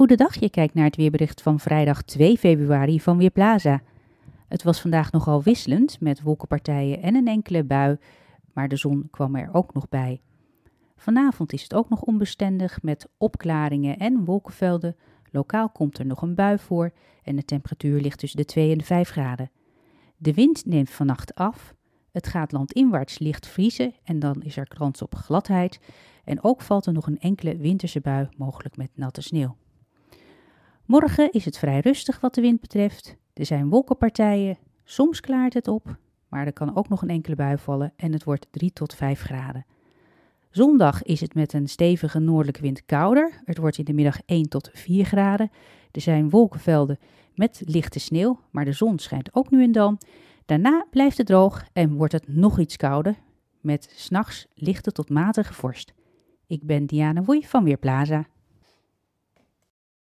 Goedendag, je kijkt naar het weerbericht van vrijdag 2 februari van Weerplaza. Het was vandaag nogal wisselend met wolkenpartijen en een enkele bui, maar de zon kwam er ook nog bij. Vanavond is het ook nog onbestendig met opklaringen en wolkenvelden. Lokaal komt er nog een bui voor en de temperatuur ligt tussen de 2 en de 5 graden. De wind neemt vannacht af. Het gaat landinwaarts licht vriezen en dan is er kans op gladheid. En ook valt er nog een enkele winterse bui, mogelijk met natte sneeuw. Morgen is het vrij rustig wat de wind betreft. Er zijn wolkenpartijen. Soms klaart het op, maar er kan ook nog een enkele bui vallen en het wordt 3 tot 5 graden. Zondag is het met een stevige noordelijke wind kouder. Het wordt in de middag 1 tot 4 graden. Er zijn wolkenvelden met lichte sneeuw, maar de zon schijnt ook nu en dan. Daarna blijft het droog en wordt het nog iets kouder, met s'nachts lichte tot matige vorst. Ik ben Diana Woei van Weerplaza.